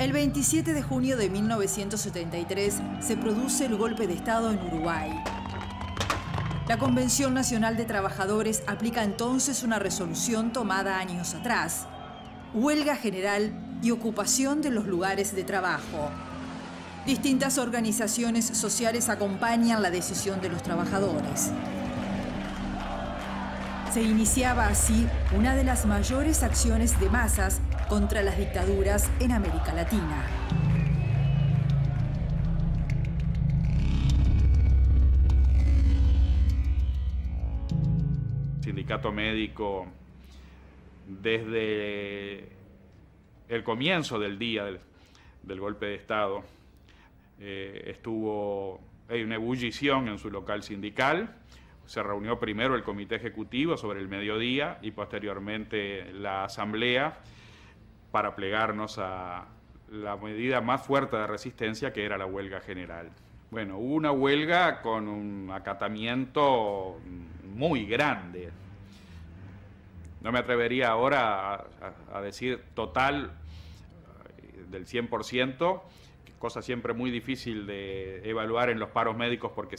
El 27 de junio de 1973 se produce el golpe de Estado en Uruguay. La Convención Nacional de Trabajadores aplica entonces una resolución tomada años atrás, huelga general y ocupación de los lugares de trabajo. Distintas organizaciones sociales acompañan la decisión de los trabajadores. Se iniciaba así una de las mayores acciones de masas contra las dictaduras en América Latina. Sindicato médico, desde el comienzo del día del, golpe de Estado, eh, estuvo, hay una ebullición en su local sindical, se reunió primero el comité ejecutivo sobre el mediodía y posteriormente la asamblea para plegarnos a la medida más fuerte de resistencia que era la huelga general. Bueno, hubo una huelga con un acatamiento muy grande. No me atrevería ahora a, decir total eh, del 100%, cosa siempre muy difícil de evaluar en los paros médicos porque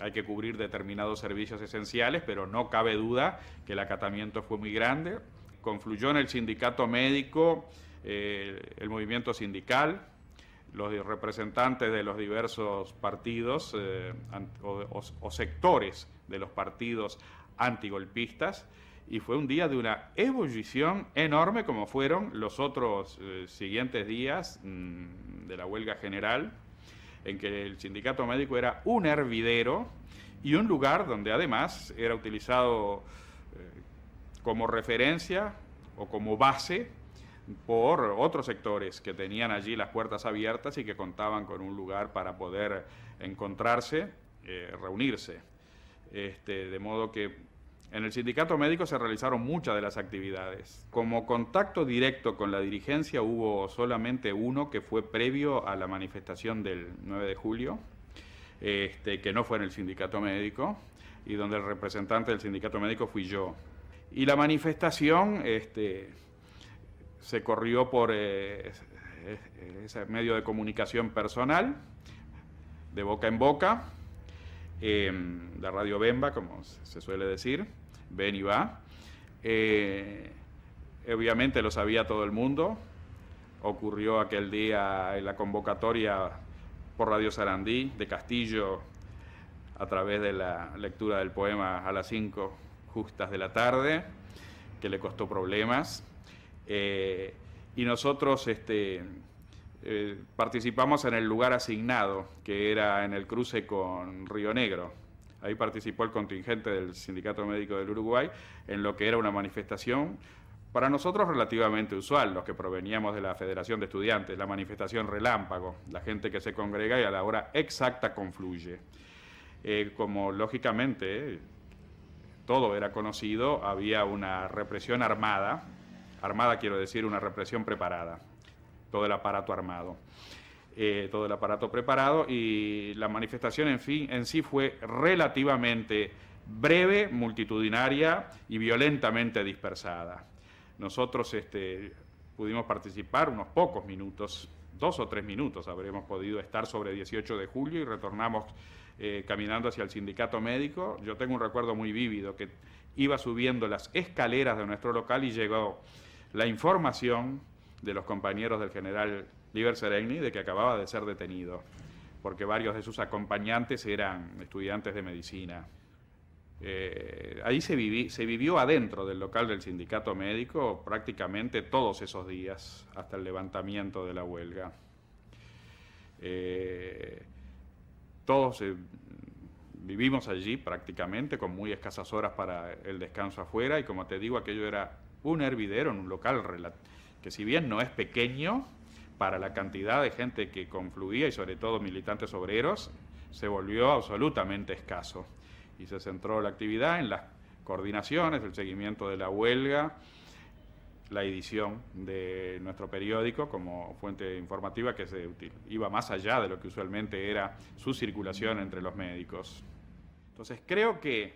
hay que cubrir determinados servicios esenciales, pero no cabe duda que el acatamiento fue muy grande confluyó en el sindicato médico, eh, el movimiento sindical, los representantes de los diversos partidos eh, o, sectores de los partidos antigolpistas, y fue un día de una ebullición enorme como fueron los otros eh, siguientes días mm, de la huelga general, en que el sindicato médico era un hervidero y un lugar donde además era utilizado como referencia o como base por otros sectores que tenían allí las puertas abiertas y que contaban con un lugar para poder encontrarse, eh, reunirse. Este, de modo que en el sindicato médico se realizaron muchas de las actividades. Como contacto directo con la dirigencia hubo solamente uno que fue previo a la manifestación del 9 de julio, este, que no fue en el sindicato médico, y donde el representante del sindicato médico fui yo. Y la manifestación este, se corrió por eh, ese medio de comunicación personal, de boca en boca, eh, em, la radio Bemba, como se suele decir, ven y va. Eh, obviamente lo sabía todo el mundo. Ocurrió aquel día en la convocatoria por Radio Sarandí de Castillo a través de la lectura del poema a las 5 justas de la tarde, que le costó problemas. Eh, y nosotros este, eh, participamos en el lugar asignado, que era en el cruce con Río Negro. Ahí participó el contingente del Sindicato Médico del Uruguay en lo que era una manifestación para nosotros relativamente usual, los que proveníamos de la Federación de Estudiantes, la manifestación relámpago, la gente que se congrega y a la hora exacta confluye. Eh, como lógicamente todo era conocido, había una represión armada, armada quiero decir una represión preparada, todo el aparato armado, eh, todo el aparato preparado y la manifestación en, fin, en sí fue relativamente breve, multitudinaria y violentamente dispersada. Nosotros este, pudimos participar unos pocos minutos dos o tres minutos habremos podido estar sobre 18 de julio y retornamos eh, caminando hacia el sindicato médico. Yo tengo un recuerdo muy vívido que iba subiendo las escaleras de nuestro local y llegó la información de los compañeros del general Liber Sereni de que acababa de ser detenido, porque varios de sus acompañantes eran estudiantes de medicina. Eh, ahí se, vivió adentro del local del sindicato médico prácticamente todos esos días, hasta el levantamiento de la huelga. Eh, todos eh, vivimos allí prácticamente con muy escasas horas para el descanso afuera y como te digo, aquello era un hervidero en un local que si bien no es pequeño, para la cantidad de gente que confluía y sobre todo militantes obreros, se volvió absolutamente escaso y se centró la actividad en las coordinaciones, el seguimiento de la huelga, la edición de nuestro periódico como fuente informativa que se iba más allá de lo que usualmente era su circulación entre los médicos. Entonces creo que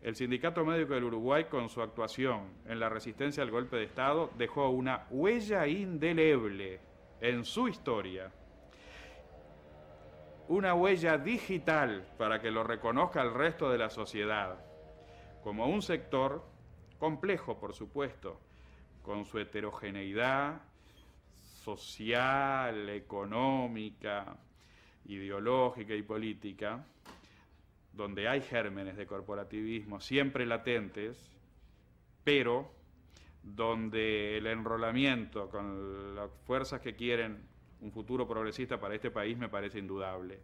el Sindicato Médico del Uruguay con su actuación en la resistencia al golpe de Estado dejó una huella indeleble en su historia una huella digital para que lo reconozca el resto de la sociedad, como un sector complejo, por supuesto, con su heterogeneidad social, económica, ideológica y política, donde hay gérmenes de corporativismo siempre latentes, pero donde el enrolamiento con las fuerzas que quieren un futuro progresista para este país me parece indudable.